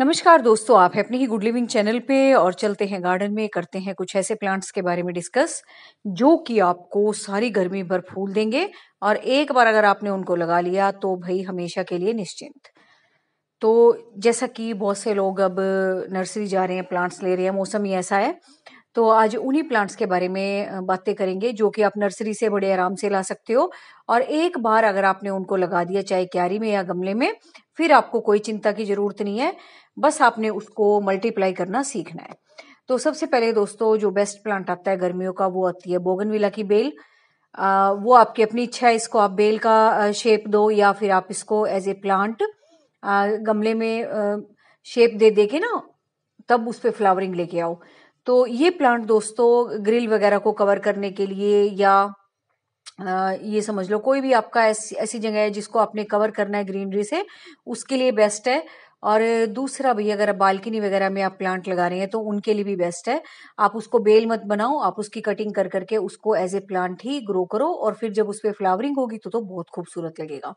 नमस्कार दोस्तों आप है अपनी ही गुड लिविंग चैनल पे और चलते हैं गार्डन में करते हैं कुछ ऐसे प्लांट्स के बारे में डिस्कस जो कि आपको सारी गर्मी भर फूल देंगे और एक बार अगर आपने उनको लगा लिया तो भाई हमेशा के लिए निश्चिंत तो जैसा कि बहुत से लोग अब नर्सरी जा रहे हैं प्लांट्स ले रहे हैं मौसम ही ऐसा है तो आज उन्हीं प्लांट्स के बारे में बातें करेंगे जो कि आप नर्सरी से बड़े आराम से ला सकते हो और एक बार अगर आपने उनको लगा दिया चाहे क्यारी में या गमले में फिर आपको कोई चिंता की जरूरत नहीं है बस आपने उसको मल्टीप्लाई करना सीखना है तो सबसे पहले दोस्तों जो बेस्ट प्लांट आता है गर्मियों का वो आती है बोगनविला की बेल आ, वो आपकी अपनी इच्छा है इसको आप बेल का शेप दो या फिर आप इसको एज ए प्लांट आ, गमले में आ, शेप दे दे के ना तब उस पर फ्लावरिंग लेके आओ तो ये प्लांट दोस्तों ग्रिल वगैरह को कवर करने के लिए या आ, ये समझ लो कोई भी आपका ऐसी ऐसी जगह है जिसको आपने कवर करना है ग्रीनरी से उसके लिए बेस्ट है और दूसरा भैया अगर आप बालकनी वगैरह में आप प्लांट लगा रहे हैं तो उनके लिए भी बेस्ट है आप उसको बेल मत बनाओ आप उसकी कटिंग कर करके उसको एज ए प्लांट ही ग्रो करो और फिर जब उस पर फ्लावरिंग होगी तो तो बहुत खूबसूरत लगेगा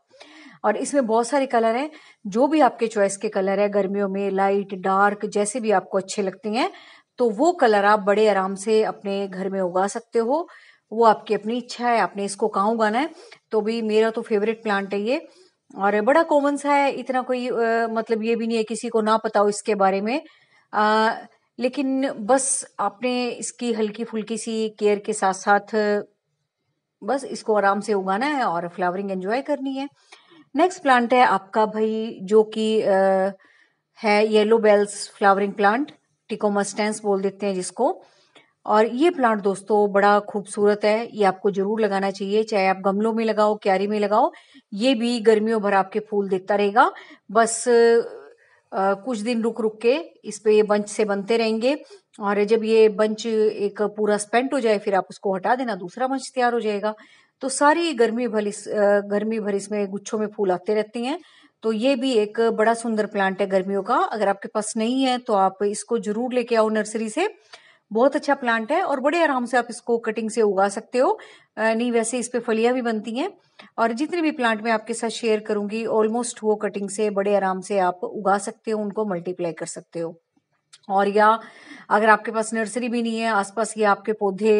और इसमें बहुत सारे कलर हैं जो भी आपके चॉइस के कलर है गर्मियों में लाइट डार्क जैसे भी आपको अच्छे लगते हैं तो वो कलर आप बड़े आराम से अपने घर में उगा सकते हो वो आपकी अपनी इच्छा है आपने इसको कहाँ उगाना है तो भी मेरा तो फेवरेट प्लांट है ये और बड़ा कॉमन सा है इतना कोई आ, मतलब ये भी नहीं है किसी को ना पता हो इसके बारे में आ, लेकिन बस आपने इसकी हल्की फुल्की सी केयर के साथ साथ बस इसको आराम से उगाना है और फ्लावरिंग एंजॉय करनी है नेक्स्ट प्लांट है आपका भाई जो कि है yellow bells flowering plant tecoma stans बोल देते हैं जिसको और ये प्लांट दोस्तों बड़ा खूबसूरत है ये आपको जरूर लगाना चाहिए चाहे आप गमलों में लगाओ क्यारी में लगाओ ये भी गर्मियों भर आपके फूल देखता रहेगा बस आ, कुछ दिन रुक रुक के इस पे ये बंच से बनते रहेंगे और जब ये बंच एक पूरा स्पेंट हो जाए फिर आप उसको हटा देना दूसरा बंच तैयार हो जाएगा तो सारी गर्मी भर इस गर्मी भर इसमें गुच्छों में फूल आते रहते हैं तो ये भी एक बड़ा सुंदर प्लांट है गर्मियों का अगर आपके पास नहीं है तो आप इसको जरूर लेके आओ नर्सरी से बहुत अच्छा प्लांट है और बड़े आराम से आप इसको कटिंग से उगा सकते हो नहीं वैसे इस पर फलियां भी बनती हैं और जितने भी प्लांट मैं आपके साथ शेयर करूंगी ऑलमोस्ट वो कटिंग से बड़े आराम से आप उगा सकते हो उनको मल्टीप्लाई कर सकते हो और या अगर आपके पास नर्सरी भी नहीं है आसपास ये आपके पौधे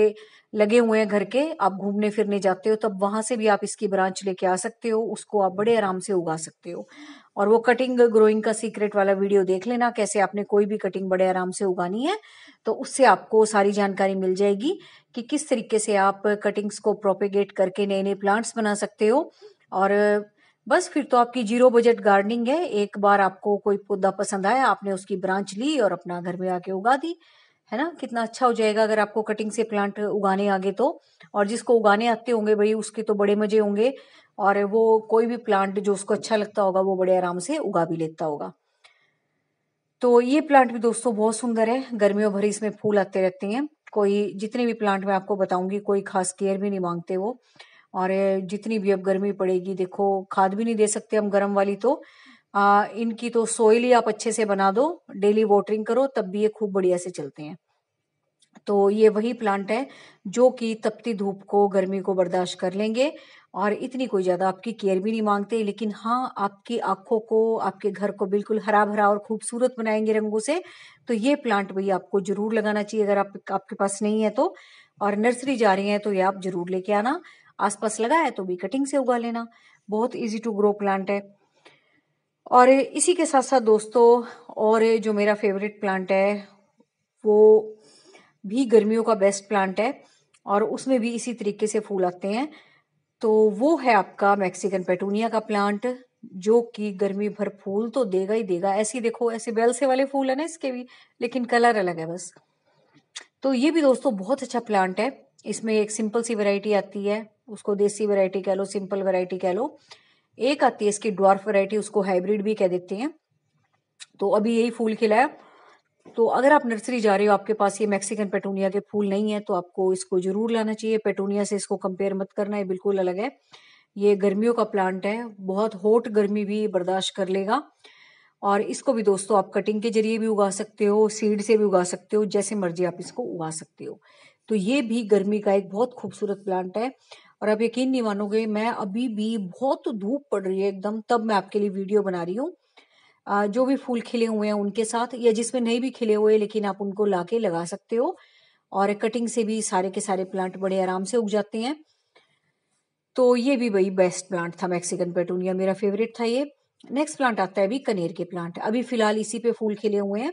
लगे हुए हैं घर के आप घूमने फिरने जाते हो तब वहां से भी आप इसकी ब्रांच लेके आ सकते हो उसको आप बड़े आराम से उगा सकते हो और वो कटिंग ग्रोइंग का सीक्रेट वाला वीडियो देख लेना कैसे आपने कोई भी कटिंग बड़े आराम से उगानी है तो उससे आपको सारी जानकारी मिल जाएगी कि किस तरीके से आप कटिंग्स को प्रोपेगेट करके नए नए प्लांट्स बना सकते हो और बस फिर तो आपकी जीरो बजट गार्डनिंग है एक बार आपको कोई पौधा पसंद आया आपने उसकी ब्रांच ली और अपना घर में आके उगा दी है ना कितना अच्छा हो जाएगा अगर आपको कटिंग से प्लांट उगाने आगे तो और जिसको उगाने आते होंगे भाई उसके तो बड़े मजे होंगे और वो कोई भी प्लांट जो उसको अच्छा लगता होगा वो बड़े आराम से उगा भी लेता होगा तो ये प्लांट भी दोस्तों बहुत सुंदर है गर्मियों भरी इसमें फूल आते रहते हैं कोई जितने भी प्लांट मैं आपको बताऊंगी कोई खास केयर भी नहीं मांगते वो और जितनी भी अब गर्मी पड़ेगी देखो खाद भी नहीं दे सकते हम गर्म वाली तो आ, इनकी तो सोइल ही आप अच्छे से बना दो डेली वाटरिंग करो तब भी ये खूब बढ़िया से चलते हैं तो ये वही प्लांट है जो कि तपती धूप को गर्मी को बर्दाश्त कर लेंगे और इतनी कोई ज़्यादा आपकी केयर भी नहीं मांगते लेकिन हाँ आपकी आंखों को आपके घर को बिल्कुल हरा भरा और खूबसूरत बनाएंगे रंगों से तो ये प्लांट भाई आपको जरूर लगाना चाहिए अगर आप आपके पास नहीं है तो और नर्सरी जा रही है तो ये आप जरूर लेके आना आसपास लगा है तो भी कटिंग से उगा लेना बहुत इजी टू ग्रो प्लांट है और इसी के साथ साथ दोस्तों और जो मेरा फेवरेट प्लांट है वो भी गर्मियों का बेस्ट प्लांट है और उसमें भी इसी तरीके से फूल आते हैं तो वो है आपका मैक्सिकन पेटूनिया का प्लांट जो कि गर्मी भर फूल तो देगा ही देगा ऐसे देखो ऐसे बेलसे वाले फूल है ना इसके भी लेकिन कलर अलग है बस तो ये भी दोस्तों बहुत अच्छा प्लांट है इसमें एक सिंपल सी वैरायटी आती है उसको देसी वैरायटी कह लो सिंपल वैरायटी कह लो एक आती है इसकी ड्वार्फ वैरायटी उसको हाइब्रिड भी कह देते हैं तो अभी यही फूल खिलाया तो अगर आप नर्सरी जा रहे हो आपके पास ये मैक्सिकन पेटूनिया के फूल नहीं है तो आपको इसको जरूर लाना चाहिए पेटूनिया से इसको कंपेयर मत करना ये बिल्कुल अलग है ये गर्मियों का प्लांट है बहुत हॉट गर्मी भी बर्दाश्त कर लेगा और इसको भी दोस्तों आप कटिंग के जरिए भी उगा सकते हो सीड से भी उगा सकते हो जैसे मर्जी आप इसको उगा सकते हो तो ये भी गर्मी का एक बहुत खूबसूरत प्लांट है और आप यकीन नहीं मानोगे मैं अभी भी बहुत धूप पड़ रही है एकदम तब मैं आपके लिए वीडियो बना रही हूँ जो भी फूल खिले हुए हैं उनके साथ या जिसमें नहीं भी खिले हुए लेकिन आप उनको ला के लगा सकते हो और कटिंग से भी सारे के सारे प्लांट बड़े आराम से उग जाते हैं तो ये भी भाई बेस्ट प्लांट था मैक्सिकन पेटूनिया मेरा फेवरेट था ये नेक्स्ट प्लांट आता है अभी कनेर के प्लांट अभी फिलहाल इसी पे फूल खिले हुए हैं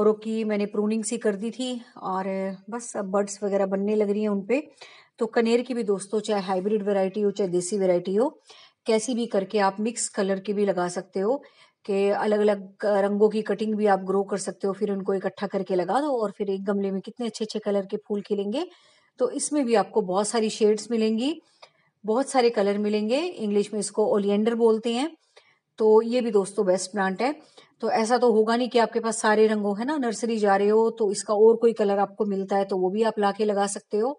और की मैंने प्रूनिंग सी कर दी थी और बस अब बर्ड्स वगैरह बनने लग रही हैं उनपे तो कनेर की भी दोस्तों चाहे हाइब्रिड वेराइटी हो चाहे देसी वेराइटी हो कैसी भी करके आप मिक्स कलर की भी लगा सकते हो के अलग अलग रंगों की कटिंग भी आप ग्रो कर सकते हो फिर उनको इकट्ठा करके लगा दो और फिर एक गमले में कितने अच्छे अच्छे कलर के फूल खिलेंगे तो इसमें भी आपको बहुत सारी शेड्स मिलेंगी बहुत सारे कलर मिलेंगे इंग्लिश में इसको ओलियंडर बोलते हैं तो ये भी दोस्तों बेस्ट प्लांट है तो ऐसा तो होगा नहीं कि आपके पास सारे रंगों है ना नर्सरी जा रहे हो तो इसका और कोई कलर आपको मिलता है तो वो भी आप ला के लगा सकते हो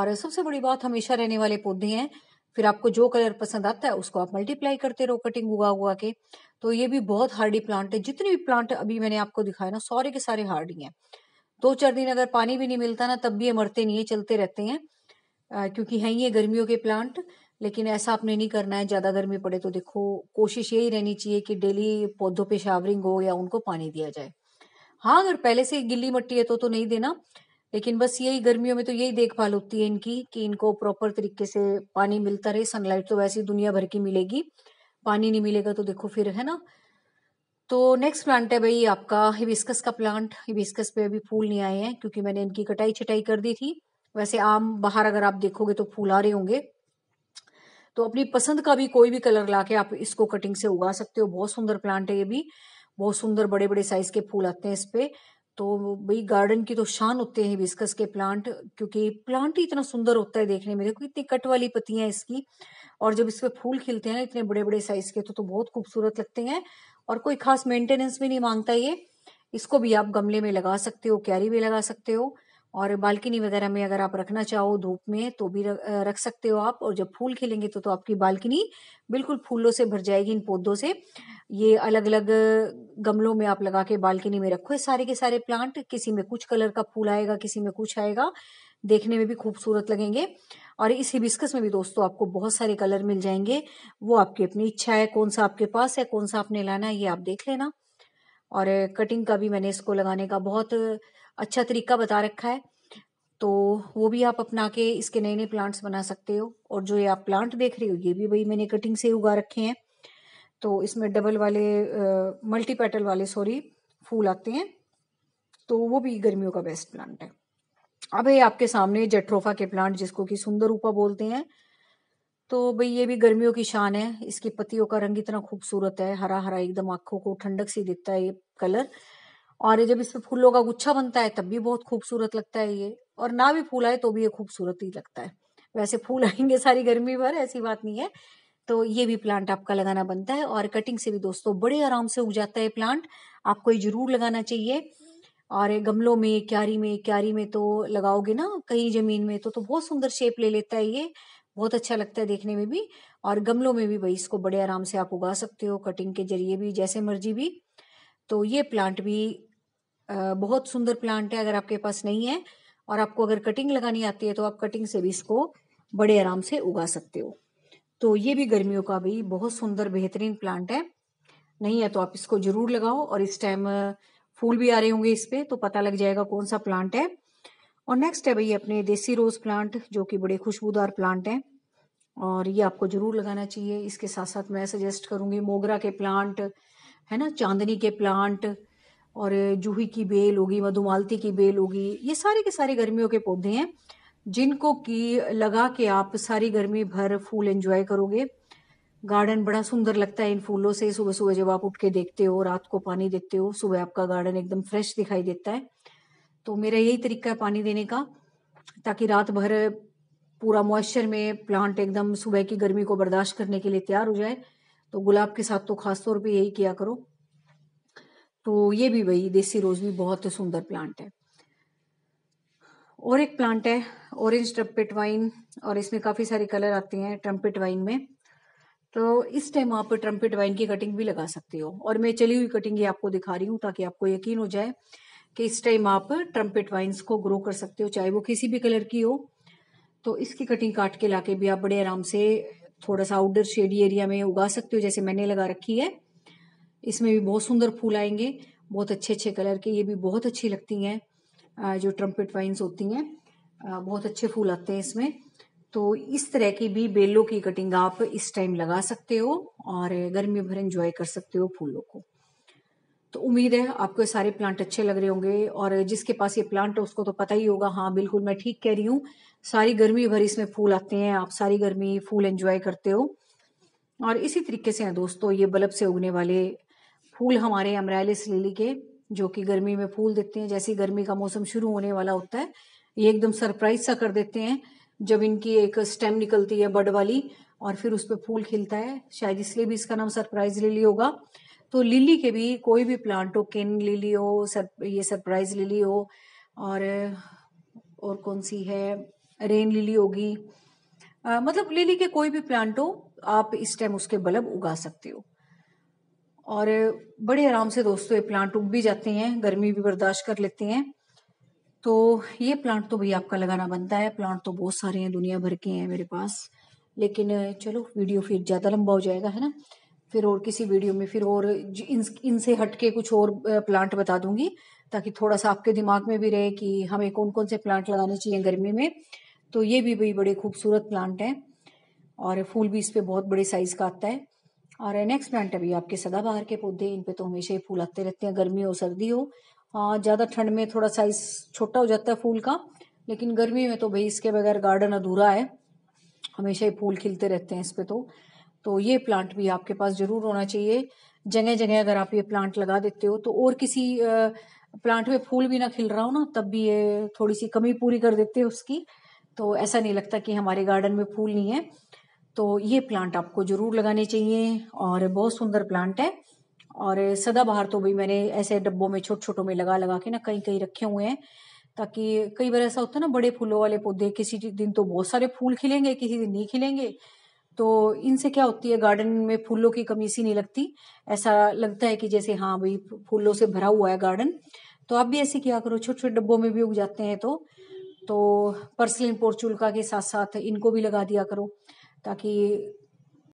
और सबसे बड़ी बात हमेशा रहने वाले पौधे हैं फिर आपको जो कलर पसंद आता है उसको आप मल्टीप्लाई करते रहो कटिंग उगा उगा के तो ये भी बहुत हार्डी प्लांट है जितने भी प्लांट अभी मैंने आपको दिखाया ना सारे के सारे हार्डी हैं दो चार दिन अगर पानी भी नहीं मिलता ना तब भी ये मरते नहीं है चलते रहते हैं आ, क्योंकि है ये गर्मियों के प्लांट लेकिन ऐसा आपने नहीं करना है ज्यादा गर्मी पड़े तो देखो कोशिश यही रहनी चाहिए कि डेली पौधों पे शावरिंग हो या उनको पानी दिया जाए हाँ अगर पहले से गिल्ली मट्टी है तो तो नहीं देना लेकिन बस यही गर्मियों में तो यही देखभाल होती है इनकी कि इनको प्रॉपर तरीके से पानी मिलता रहे सनलाइट तो वैसे दुनिया भर की मिलेगी पानी नहीं मिलेगा तो देखो फिर है ना तो नेक्स्ट प्लांट है भाई आपका हिबिस्कस का प्लांट हिबिस्कस पे अभी फूल नहीं आए हैं क्योंकि मैंने इनकी कटाई छटाई कर दी थी वैसे आम बाहर अगर आप देखोगे तो फूल आ रहे होंगे तो अपनी पसंद का भी कोई भी कलर लाके आप इसको कटिंग से उगा सकते हो बहुत सुंदर प्लांट है ये भी बहुत सुंदर बड़े बड़े साइज के फूल आते हैं इस पे तो भाई गार्डन की तो शान होते हैं बिस्कस के प्लांट क्योंकि प्लांट ही इतना सुंदर होता है देखने में देखो इतनी कट वाली पत्तियां इसकी और जब इस पर फूल खिलते हैं इतने बड़े बड़े साइज के तो तो बहुत खूबसूरत लगते हैं और कोई खास मेंटेनेंस भी नहीं मांगता ये इसको भी आप गमले में लगा सकते हो क्यारी में लगा सकते हो और बालकनी वगैरह में अगर आप रखना चाहो धूप में तो भी रख सकते हो आप और जब फूल खिलेंगे तो तो आपकी बालकनी बिल्कुल फूलों से भर जाएगी इन पौधों से ये अलग अलग गमलों में आप लगा के बालकनी में रखो सारे के सारे प्लांट किसी में कुछ कलर का फूल आएगा किसी में कुछ आएगा देखने में भी खूबसूरत लगेंगे और इस हिबिस्कस में भी दोस्तों आपको बहुत सारे कलर मिल जाएंगे वो आपकी अपनी इच्छा है कौन सा आपके पास है कौन सा आपने लाना है ये आप देख लेना और कटिंग का भी मैंने इसको लगाने का बहुत अच्छा तरीका बता रखा है तो वो भी आप अपना के इसके नए नए प्लांट्स बना सकते हो और जो ये आप प्लांट देख रहे हो ये भी भाई मैंने कटिंग से उगा रखे हैं तो इसमें डबल वाले मल्टी पेटल वाले सॉरी फूल आते हैं तो वो भी गर्मियों का बेस्ट प्लांट है अब ये आपके सामने जेट्रोफा के प्लांट जिसको कि सुंदर रूपा बोलते हैं तो भाई ये भी गर्मियों की शान है इसकी पत्तियों का रंग इतना खूबसूरत है हरा हरा एकदम आंखों को ठंडक सी देता है ये कलर और ये जब इस पर फूलों का गुच्छा बनता है तब भी बहुत खूबसूरत लगता है ये और ना भी फूल आए तो भी ये खूबसूरत ही लगता है वैसे फूल आएंगे सारी गर्मी भर ऐसी बात नहीं है तो ये भी प्लांट आपका लगाना बनता है और कटिंग से भी दोस्तों बड़े आराम से उग जाता है प्लांट आपको ये जरूर लगाना चाहिए और गमलों में क्यारी में क्यारी में तो लगाओगे ना कहीं जमीन में तो तो बहुत सुंदर शेप ले लेता है ये बहुत अच्छा लगता है देखने में भी और गमलों में भी भाई इसको बड़े आराम से आप उगा सकते हो कटिंग के जरिए भी जैसे मर्जी भी तो ये प्लांट भी बहुत सुंदर प्लांट है अगर आपके पास नहीं है और आपको अगर कटिंग लगानी आती है तो आप कटिंग से भी इसको बड़े आराम से उगा सकते हो तो ये भी गर्मियों का भी बहुत सुंदर बेहतरीन प्लांट है नहीं है तो आप इसको जरूर लगाओ और इस टाइम फूल भी आ रहे होंगे इस पे तो पता लग जाएगा कौन सा प्लांट है और नेक्स्ट है भाई अपने देसी रोज प्लांट जो कि बड़े खुशबूदार प्लांट हैं और ये आपको जरूर लगाना चाहिए इसके साथ साथ मैं सजेस्ट करूंगी मोगरा के प्लांट है ना चांदनी के प्लांट और जूही की बेल होगी मधुमालती की बेल होगी ये सारे के सारे गर्मियों के पौधे हैं जिनको की लगा के आप सारी गर्मी भर फूल एंजॉय करोगे गार्डन बड़ा सुंदर लगता है इन फूलों से सुबह सुबह जब आप उठ के देखते हो रात को पानी देते हो सुबह आपका गार्डन एकदम फ्रेश दिखाई देता है तो मेरा यही तरीका है पानी देने का ताकि रात भर पूरा मॉइस्चर में प्लांट एकदम सुबह की गर्मी को बर्दाश्त करने के लिए तैयार हो जाए तो गुलाब के साथ तो खास तौर पे यही किया करो तो ये भी वही देसी रोज भी बहुत सुंदर प्लांट है और एक प्लांट है ऑरेंज ट्रम्पेट वाइन और इसमें काफ़ी सारे कलर आते हैं ट्रम्पेट वाइन में तो इस टाइम आप ट्रम्पेट वाइन की कटिंग भी लगा सकते हो और मैं चली हुई कटिंग ये आपको दिखा रही हूँ ताकि आपको यकीन हो जाए कि इस टाइम आप ट्रम्पेट वाइन्स को ग्रो कर सकते हो चाहे वो किसी भी कलर की हो तो इसकी कटिंग काट के लाके भी आप बड़े आराम से थोड़ा सा आउटडोर शेडी एरिया में उगा सकते हो जैसे मैंने लगा रखी है इसमें भी बहुत सुंदर फूल आएंगे बहुत अच्छे अच्छे कलर के ये भी बहुत अच्छी लगती हैं जो ट्रम्पेट वाइन्स होती हैं बहुत अच्छे फूल आते हैं इसमें तो इस तरह की भी बेलों की कटिंग आप इस टाइम लगा सकते हो और गर्मी भर एंजॉय कर सकते हो फूलों को तो उम्मीद है आपको सारे प्लांट अच्छे लग रहे होंगे और जिसके पास ये प्लांट है उसको तो पता ही होगा हाँ बिल्कुल मैं ठीक कह रही हूँ सारी गर्मी भर इसमें फूल आते हैं आप सारी गर्मी फूल एंजॉय करते हो और इसी तरीके से हैं दोस्तों ये बल्ब से उगने वाले फूल हमारे अमराइलिस लिली के जो कि गर्मी में फूल देते हैं जैसे गर्मी का मौसम शुरू होने वाला होता है ये एकदम सरप्राइज सा कर देते हैं जब इनकी एक स्टेम निकलती है बड वाली और फिर उस पर फूल खिलता है शायद इसलिए भी इसका नाम सरप्राइज लिली होगा तो लिली के भी कोई भी प्लांट हो केन लिली हो सर ये सरप्राइज लिली हो और और कौन सी है रेन लिली होगी मतलब लिली के कोई भी प्लांट हो आप इस टाइम उसके बल्ब उगा सकते हो और बड़े आराम से दोस्तों ये प्लांट उग भी जाते हैं गर्मी भी बर्दाश्त कर लेते हैं तो ये प्लांट तो भाई आपका लगाना बनता है प्लांट तो बहुत सारे हैं दुनिया भर के हैं मेरे पास लेकिन चलो वीडियो फिर ज़्यादा लंबा हो जाएगा है ना फिर और किसी वीडियो में फिर और इन इनसे हट के कुछ और प्लांट बता दूंगी ताकि थोड़ा सा आपके दिमाग में भी रहे कि हमें कौन कौन से प्लांट लगाने चाहिए गर्मी में तो ये भी भाई बड़े खूबसूरत प्लांट हैं और फूल भी इस पर बहुत बड़े साइज़ का आता है और नेक्स्ट प्लांट अभी आपके सदाबहार के पौधे इन पे तो हमेशा ही फूल आते रहते हैं गर्मी हो सर्दी हो हाँ, ज़्यादा ठंड में थोड़ा साइज छोटा हो जाता है फूल का लेकिन गर्मी में तो भाई इसके बगैर गार्डन अधूरा है हमेशा ही फूल खिलते रहते हैं इस पर तो तो ये प्लांट भी आपके पास ज़रूर होना चाहिए जगह जगह अगर आप ये प्लांट लगा देते हो तो और किसी प्लांट में फूल भी ना खिल रहा हो ना तब भी ये थोड़ी सी कमी पूरी कर देते हैं उसकी तो ऐसा नहीं लगता कि हमारे गार्डन में फूल नहीं है तो ये प्लांट आपको ज़रूर लगाने चाहिए और बहुत सुंदर प्लांट है और सदाबहार तो भी मैंने ऐसे डब्बों में छोटे छोटों में लगा लगा के ना कहीं कहीं रखे हुए हैं ताकि कई बार ऐसा होता है ना बड़े फूलों वाले पौधे किसी दिन तो बहुत सारे फूल खिलेंगे किसी दिन नहीं खिलेंगे तो इनसे क्या होती है गार्डन में फूलों की कमी सी नहीं लगती ऐसा लगता है कि जैसे हाँ भाई फूलों से भरा हुआ है गार्डन तो आप भी ऐसे किया करो छोटे छोटे डब्बों में भी उग जाते हैं तो तो पर्सलिन पोर्चुलका के साथ साथ इनको भी लगा दिया करो ताकि